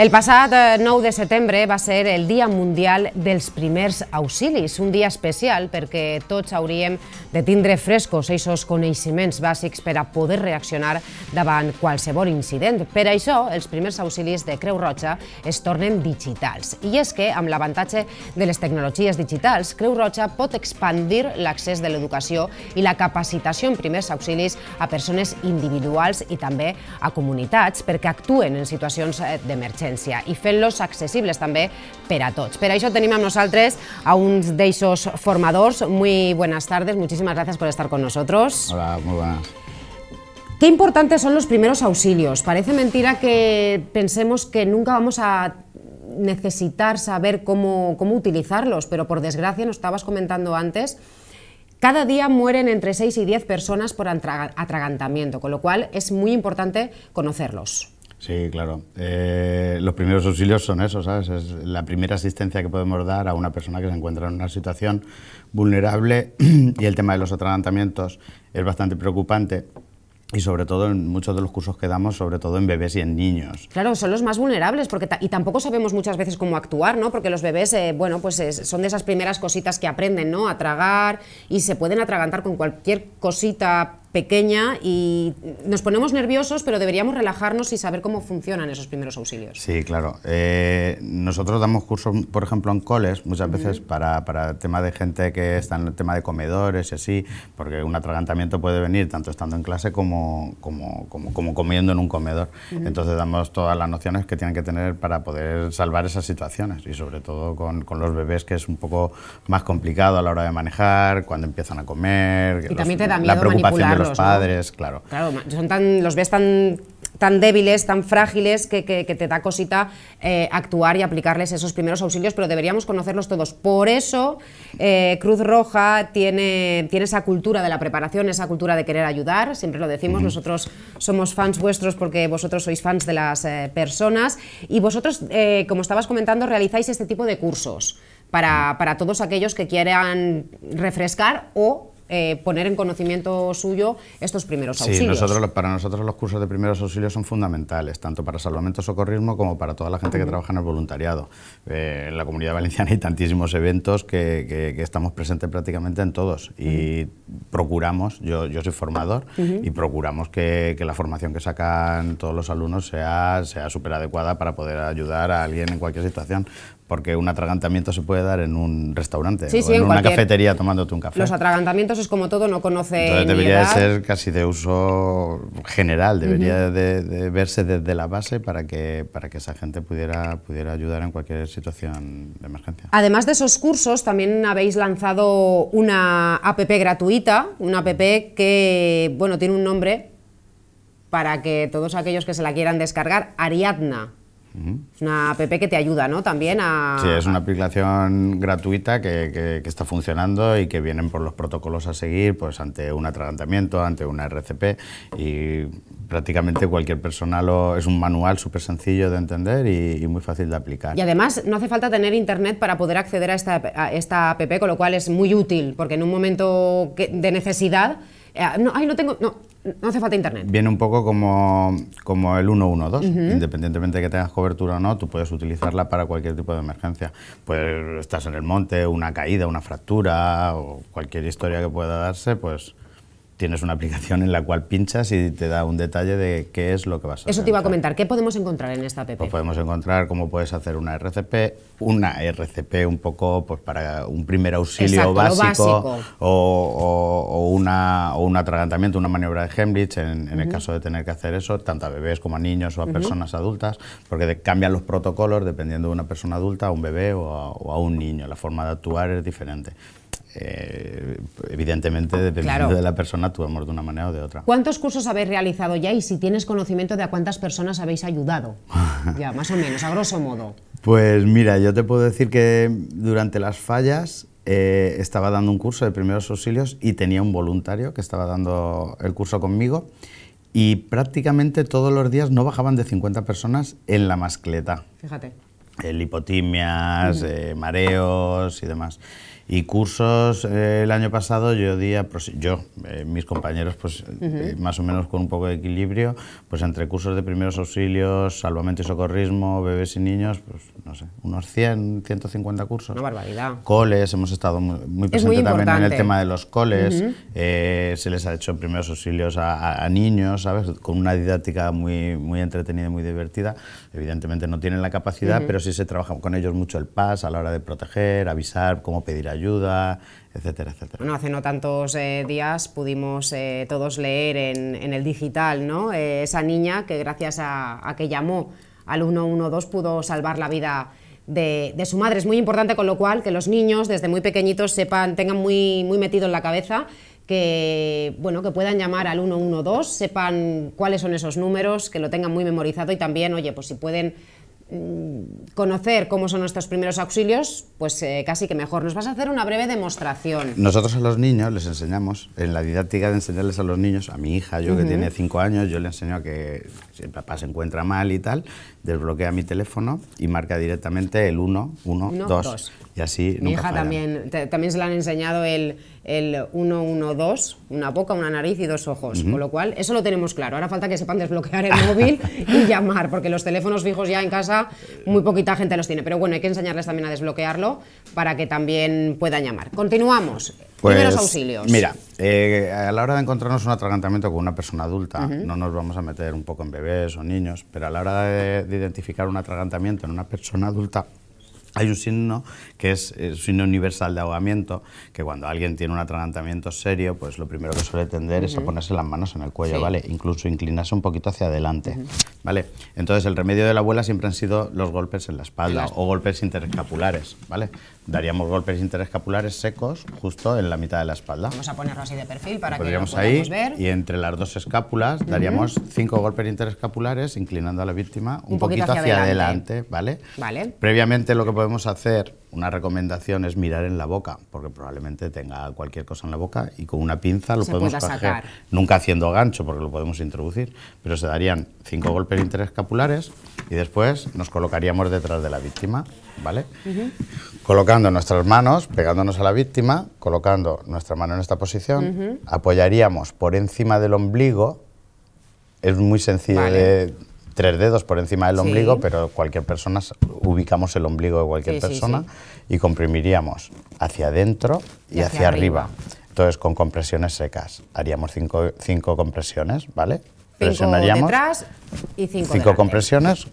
El passat 9 eh, de setembre va ser el Dia Mundial dels Primers Auxilis, un dia especial perquè tots hauríem de tindre frescos aquests coneixements bàsics per a poder reaccionar davant qualsevol incident. Per això, els primers auxilis de Creu Roja es tornen digitals. I és que, amb l'avantatge de les tecnologies digitals, Creu Roja pot expandir l'accés de l'educació i la capacitació en primers auxilis a persones individuals i també a comunitats perquè actuen en situacions eh, d'emergència y i accesibles también accessibles també per a tots. Per a uns de esos formadores. Muy buenas tardes, muchísimas gracias por estar con nosotros. Hola, muy buenas. Qué importantes son los primeros auxilios. Parece mentira que pensemos que nunca vamos a necesitar saber cómo, cómo utilizarlos, pero por desgracia, nos estabas comentando antes, cada día mueren entre 6 y 10 personas por atragantamiento, con lo cual es muy importante conocerlos. Sí, claro. Eh, los primeros auxilios son eso, ¿sabes? Es la primera asistencia que podemos dar a una persona que se encuentra en una situación vulnerable y el tema de los atragantamientos es bastante preocupante y sobre todo en muchos de los cursos que damos, sobre todo en bebés y en niños. Claro, son los más vulnerables porque y tampoco sabemos muchas veces cómo actuar, ¿no? Porque los bebés, eh, bueno, pues eh, son de esas primeras cositas que aprenden, ¿no? A tragar y se pueden atragantar con cualquier cosita pequeña y nos ponemos nerviosos, pero deberíamos relajarnos y saber cómo funcionan esos primeros auxilios. Sí, claro. Eh, nosotros damos cursos, por ejemplo, en coles, muchas veces para, el tema de gente que está en el tema de comedores y así, porque un atragantamiento puede venir tanto estando en clase como, como, como, comiendo en un comedor. Entonces damos todas las nociones que tienen que tener para poder salvar esas situaciones y sobre todo con, con los bebés que es un poco más complicado a la hora de manejar, cuando empiezan a comer. Y también te da miedo la los padres, claro. son tan, los ves tan tan débiles, tan frágiles, que, te da cosita eh, actuar y aplicarles esos primeros auxilios, pero deberíamos conocerlos todos. Por eso eh, Cruz Roja tiene, tiene esa cultura de la preparación, esa cultura de querer ayudar, siempre lo decimos, nosotros somos fans vuestros porque vosotros sois fans de las eh, personas y vosotros, como estabas comentando, realizáis este tipo de cursos. Para, para todos aquellos que quieran refrescar o eh, poner en conocimiento suyo estos primeros auxilios. Sí, nosotros, para nosotros los cursos de primeros auxilios son fundamentales, tanto para salvamento socorrismo como para toda la gente que trabaja en el voluntariado. Eh, en la comunidad valenciana hay tantísimos eventos que, estamos presentes prácticamente en todos y procuramos, yo, soy formador, y procuramos que, la formación que sacan todos los alumnos sea, sea súper adecuada para poder ayudar a alguien en cualquier situación porque un atragantamiento se puede dar en un restaurante o en, una cafetería tomándote un café. Los atragantamientos es como todo, no conoce debería de ser casi de uso general, debería de, verse desde la base para que, para que esa gente pudiera, pudiera ayudar en cualquier situación de emergencia. Además de esos cursos, también habéis lanzado una app gratuita, una app que, bueno, tiene un nombre para que todos aquellos que se la quieran descargar, Ariadna. Es una app que te ayuda, ¿no? También a... Sí, es una aplicación gratuita que, está funcionando y que vienen por los protocolos a seguir pues ante un atragantamiento, ante una RCP y prácticamente cualquier persona lo... Es un manual súper sencillo de entender y, muy fácil de aplicar. Y además no hace falta tener internet para poder acceder a esta, app, con lo cual es muy útil porque en un momento de necesidad... Eh, no, ay, no tengo... No, no hace falta internet. Viene un poco como, el 112. Independientemente de que tengas cobertura o no, tú puedes utilizarla para cualquier tipo de emergencia. Pues estás en el monte, una caída, una fractura o cualquier historia que pueda darse, pues tienes una aplicación en la cual pinchas y te da un detalle de qué es lo que vas a hacer. Eso te iba a comentar. ¿Qué podemos encontrar en esta app? Pues podemos encontrar cómo puedes hacer una RCP, una RCP un poco pues, para un primer auxilio básico, O, un atragantamiento, una maniobra de hembridge en, el caso de tener que hacer eso, tanto a bebés como a niños o a personas adultas, porque cambian los protocolos dependiendo de una persona adulta, a un bebé o a un niño. La forma de actuar es diferente. Eh, evidentemente, ah, dependiendo de la persona, amor de una manera o de otra. ¿Cuántos cursos habéis realizado ya y si tienes conocimiento de a cuántas personas habéis ayudado? ya, más o menos, a grosso modo. Pues mira, yo te puedo decir que durante las fallas eh, estaba dando un curso de primeros auxilios y tenía un voluntario que estaba dando el curso conmigo y prácticamente todos los días no bajaban de 50 personas en la mascleta. Fíjate. Eh, lipotimias, mm. eh, mareos y demás. Y cursos eh, el año pasado yo día yo, mis compañeros, pues más o menos con un poco de equilibrio, pues entre cursos de primeros auxilios, salvamento y socorrismo, bebés y niños, pues no sé, unos 100, 150 cursos. Una barbaridad. Coles, hemos estado muy, presentes también en el tema de los coles, se les ha hecho primeros auxilios a, a, a, niños, ¿sabes? Con una didáctica muy, muy entretenida y muy divertida. Evidentemente no tienen la capacidad, pero sí se trabaja con ellos mucho el PAS a la hora de proteger, avisar, cómo pedir ayuda, etcétera, etcétera. Bueno, hace no tantos eh, días pudimos eh, todos leer en, el digital, ¿no? Eh, esa niña que gracias a, que llamó al 112 pudo salvar la vida de, su madre. Es muy importante, con lo cual, que los niños desde muy pequeñitos sepan, tengan muy, muy metido en la cabeza que, bueno, que puedan llamar al 112, sepan cuáles son esos números, que lo tengan muy memorizado y también, oye, pues si pueden Mm, conocer cómo son nuestros primeros auxilios, pues eh, casi que mejor. Nos vas a hacer una breve demostración. Nosotros a los niños les enseñamos, en la didáctica de enseñarles a los niños, a mi hija, yo que tiene cinco años, yo le enseño a que si el papá se encuentra mal y tal, desbloquea mi teléfono y marca directamente el 1, 1, 2. Y así Mi hija también, también se le han enseñado el, 112, una boca, una nariz y dos ojos. Con lo cual, eso lo tenemos claro. Ahora falta que sepan desbloquear el móvil y llamar, porque los teléfonos fijos ya en casa muy poquita gente los tiene. Pero bueno, hay que enseñarles también a desbloquearlo para que también puedan llamar. Continuamos. Pues, Primeros auxilios. Mira, eh, a la hora de encontrarnos un atragantamiento con una persona adulta, no nos vamos a meter un poco en bebés o niños, pero a la hora de identificar un atragantamiento en una persona adulta, hay un signo que es, el signo universal de ahogamiento, que cuando alguien tiene un atragantamiento serio, pues lo primero que suele tender es a ponerse las manos en el cuello, ¿vale? Incluso inclinarse un poquito hacia adelante, ¿vale? Entonces el remedio de la abuela siempre han sido los golpes en la espalda o golpes interescapulares, ¿vale? Daríamos golpes interescapulares secos justo en la mitad de la espalda. Vamos a ponerlo así de perfil para que lo ahí, Y entre las dos escápulas daríamos cinco golpes interescapulares inclinando a la víctima un, poquito, hacia, adelante. ¿vale? Vale. Previamente lo que podemos hacer, una recomendación es mirar en la boca, porque probablemente tenga cualquier cosa en la boca y con una pinza lo podemos sacar. Nunca haciendo gancho, porque lo podemos introducir, pero se darían cinco golpes interescapulares y después nos colocaríamos detrás de la víctima, ¿vale? Colocando nuestras manos, pegándonos a la víctima, colocando nuestra mano en esta posición, apoyaríamos por encima del ombligo, es muy sencillo tres dedos por encima del ombligo, pero cualquier persona, ubicamos el ombligo de cualquier persona y comprimiríamos hacia adentro y, hacia, arriba. Entonces, con compresiones secas, haríamos cinco, cinco compresiones, ¿vale? Presionaríamos. Cinco compresiones,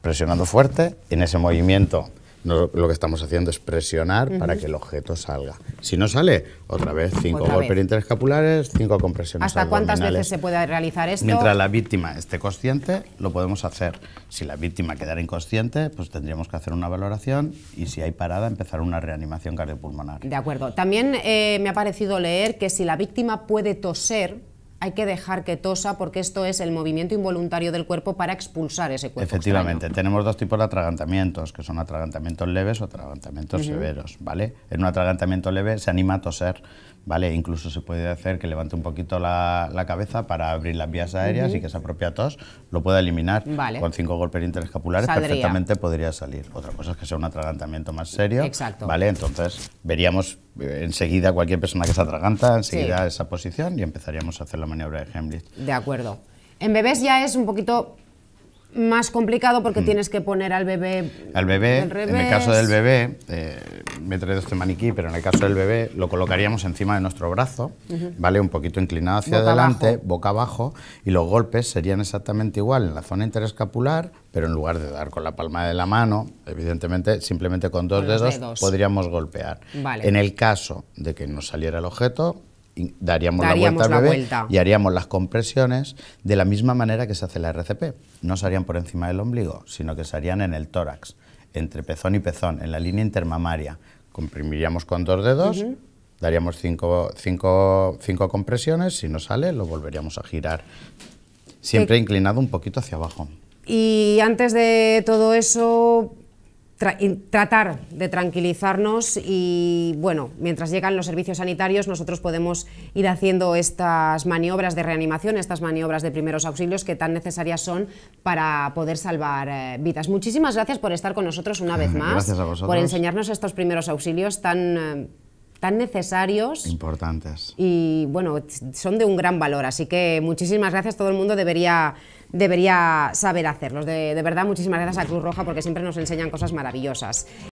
presionando fuerte, en ese movimiento lo que estamos haciendo es presionar para que el objeto salga. Si no sale, otra vez, cinco golpes interescapulares, cinco compresiones. ¿Hasta cuántas veces se puede realizar esto? Mientras la víctima esté consciente, lo podemos hacer. Si la víctima quedara inconsciente, pues tendríamos que hacer una valoración y si hay parada, empezar una reanimación cardiopulmonar. De acuerdo. También eh, me ha parecido leer que si la víctima puede toser, hay que dejar que tosa porque esto es el movimiento involuntario del cuerpo para expulsar ese cuerpo. Efectivamente, tenemos dos tipos de atragantamientos, que son atragantamientos leves o atragantamientos severos, ¿vale? En un atragantamiento leve se anima a toser, ¿vale? Incluso se puede hacer que levante un poquito la, cabeza para abrir las vías aéreas y que esa propia tos lo pueda eliminar. Con cinco golpes interescapulares perfectamente podría salir. Otra cosa es que sea un atragantamiento más serio, Exacto. ¿vale? Entonces veríamos eh, enseguida cualquier persona que se atraganta, enseguida esa posición y empezaríamos a hacer la maniobra de Heimlich. De acuerdo. En bebés ya es un poquito más complicado porque mm. tienes que poner al bebé. Al bebé, en el caso del bebé, me me traído este maniquí, pero en el caso del bebé lo colocaríamos encima de nuestro brazo, ¿vale? Un poquito inclinado hacia adelante, boca abajo, y los golpes serían exactamente igual en la zona interescapular, pero en lugar de dar con la palma de la mano, evidentemente, simplemente con dos dedos, podríamos golpear. En el caso de que nos saliera el objeto, daríamos, la, vuelta, la y haríamos las compresiones de la misma manera que se hace la RCP. No se harían por encima del ombligo, sino que se harían en el tórax, entre pezón y pezón, en la línea intermamaria. Comprimiríamos con dos dedos. daríamos cinco, cinco, compresiones, si no sale lo volveríamos a girar, siempre eh, inclinado un poquito hacia abajo. Y antes de todo eso, tratar de tranquilizarnos y, bueno, mientras llegan los servicios sanitarios, nosotros podemos ir haciendo estas maniobras de reanimación, estas maniobras de primeros auxilios que tan necesarias son para poder salvar eh, vidas. Muchísimas gracias por estar con nosotros una vez más, por enseñarnos estos primeros auxilios tan... Eh, tan necesarios. Importantes. Y bueno, son de un gran valor, así que muchísimas gracias, todo el mundo debería, debería saber hacerlos. De, de verdad, muchísimas gracias a Cruz Roja porque siempre nos enseñan cosas maravillosas.